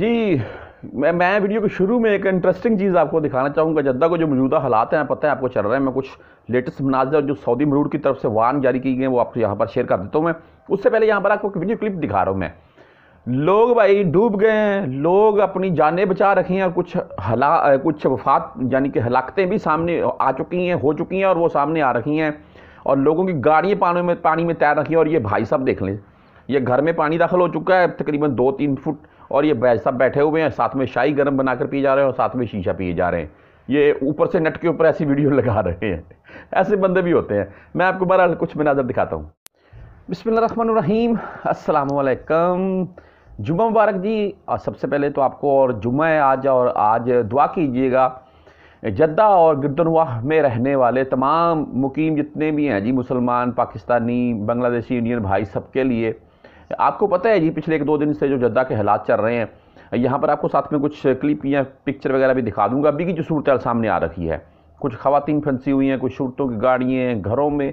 जी मैं मैं वीडियो के शुरू में एक इंटरेस्टिंग चीज़ आपको दिखाना चाहूँगा जद्दा को जो मौजूदा हालात हैं पता है आपको चल रहे हैं मैं कुछ लेटेस्ट मनाजर जो सऊदी मरूड की तरफ से वान जारी की गई वो आपको यहाँ पर शेयर कर देता हूँ मैं उससे पहले यहाँ पर आपको एक वीडियो क्लिप दिखा रहा हूँ मैं लोग भाई डूब गए हैं लोग अपनी जानें बचा रखी हैं और कुछ हला कुछ वफात यानी कि हलाकतें भी सामने आ चुकी हैं हो चुकी हैं और वो सामने आ रखी हैं और लोगों की गाड़ियाँ पानी में पानी में तैर रखी हैं और ये भाई साहब देख लें ये घर में पानी दाखिल हो चुका है तकरीबन दो तीन फुट और ये सब बैठे हुए हैं साथ में शाही गर्म बनाकर पी जा रहे हैं और साथ में शीशा पिए जा रहे हैं ये ऊपर से नेट के ऊपर ऐसी वीडियो लगा रहे हैं ऐसे बंदे भी होते हैं मैं आपको बारह कुछ मनाजर दिखाता हूँ बिसमीम असलकम जुमा मुबारक जी और सबसे पहले तो आपको और जुमा है आज और आज दुआ कीजिएगा जद्दा और गिरदनवाह में रहने वाले तमाम मुकीम जितने भी हैं जी मुसलमान पाकिस्तानी बांग्लादेशी इंडियन भाई सबके लिए आपको पता है जी पिछले एक दो दिन से जो जद्दा के हालात चल रहे हैं यहाँ पर आपको साथ में कुछ क्लिप या पिक्चर वगैरह भी दिखा दूंगा अभी की जो सूरत सामने आ रखी है कुछ खवतिन फंसी हुई हैं कुछ सूरतों की गाड़ियाँ हैं घरों में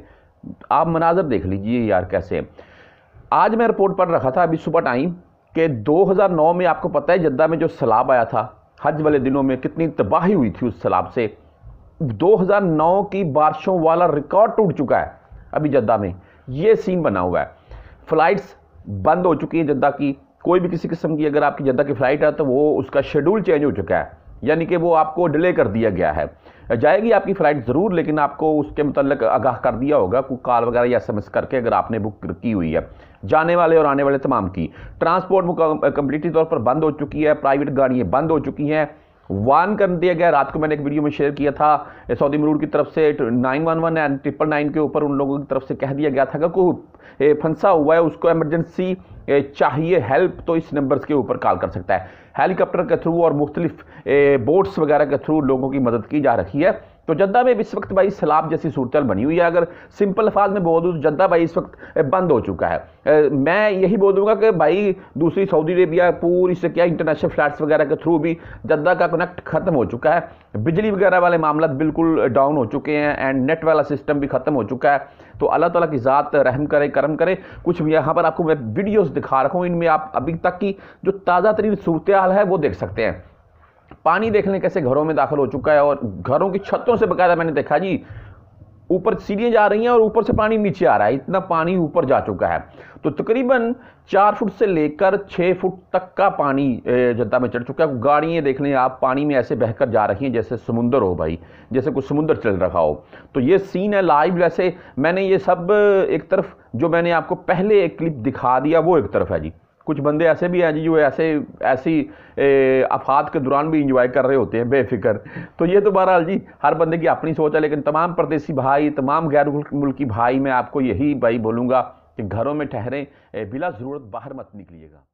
आप मनाजर देख लीजिए यार कैसे आज मैं रिपोर्ट पढ़ रखा था अभी सुबह टाइम कि 2009 में आपको पता है जद्दा में जो सैलाब आया था हज वाले दिनों में कितनी तबाही हुई थी उस सैलाब से 2009 की बारिशों वाला रिकॉर्ड टूट चुका है अभी जद्दा में ये सीन बना हुआ है फ्लाइट्स बंद हो चुकी है जद्दा की कोई भी किसी किस्म की अगर आपकी जद्दा की फ़्लाइट है तो वो उसका शेड्यूल चेंज हो चुका है यानी कि वो आपको डिले कर दिया गया है जाएगी आपकी फ़्लाइट ज़रूर लेकिन आपको उसके मतलब आगाह कर दिया होगा कोई कॉल वगैरह या एस करके अगर आपने बुक की हुई है जाने वाले और आने वाले तमाम की ट्रांसपोर्ट कम्प्लीटली तौर पर बंद हो चुकी है प्राइवेट गाड़ियाँ बंद हो चुकी हैं वान कर दिया गया रात को मैंने एक वीडियो में शेयर किया था सऊदी मरूर की तरफ से nine one one and triple nine के ऊपर उन लोगों की तरफ से कह दिया गया था कि कोई फंसा हुआ है उसको एमरजेंसी चाहिए हेल्प तो इस नंबर्स के ऊपर कॉल कर सकता है हेलीकॉप्टर के थ्रू और मुख्तलिफ बोट्स वगैरह के थ्रू लोगों की मदद की जा रही है तो जद्दा में इस वक्त भाई सैलाब जैसी सूरत बनी हुई है अगर सिंपल अल्फाज में बोल दूँ तो जद्दा भाई इस वक्त बंद हो चुका है मैं यही बोल दूंगा कि भाई दूसरी सऊदी अरेबिया पूरी से क्या इंटरनेशनल फ्लैट्स वगैरह के थ्रू भी जद्दा का कनेक्ट ख़त्म हो चुका है बिजली वगैरह वाले मामला बिल्कुल डाउन हो चुके हैं एंड नेट वाला सिस्टम भी ख़त्म हो चुका है तो अल्लाह तला की ज़ात रहम करे करम करे कुछ यहाँ पर आपको मैं वीडियोज़ दिखा रखा हूँ इनमें आप अभी तक की जो ताज़ा तरीन सूरत हाल है वो देख सकते हैं पानी देख लें कैसे घरों में दाखिल हो चुका है और घरों की छतों से बकायदा मैंने देखा जी ऊपर सीढ़ियाँ जा रही हैं और ऊपर से पानी नीचे आ रहा है इतना पानी ऊपर जा चुका है तो तकरीबन चार फुट से लेकर छः फुट तक का पानी जनता में चढ़ चुका है गाड़ियाँ देख लें आप पानी में ऐसे बहकर जा रही हैं जैसे समुंदर हो भाई जैसे कुछ समुंदर चल रखा हो तो ये सीन है लाइव वैसे मैंने ये सब एक तरफ जो मैंने आपको पहले एक क्लिप दिखा दिया वो एक तरफ है जी कुछ बंदे ऐसे भी हैं जी जो ऐसे ऐसी आफात के दौरान भी इंजॉय कर रहे होते हैं बेफिक्र तो ये तो बहरहाल जी हर बंदे की अपनी सोच है लेकिन तमाम प्रदेशी भाई तमाम गैर मुल्की भाई मैं आपको यही भाई बोलूँगा कि घरों में ठहरें बिला ज़रूरत बाहर मत निकलिएगा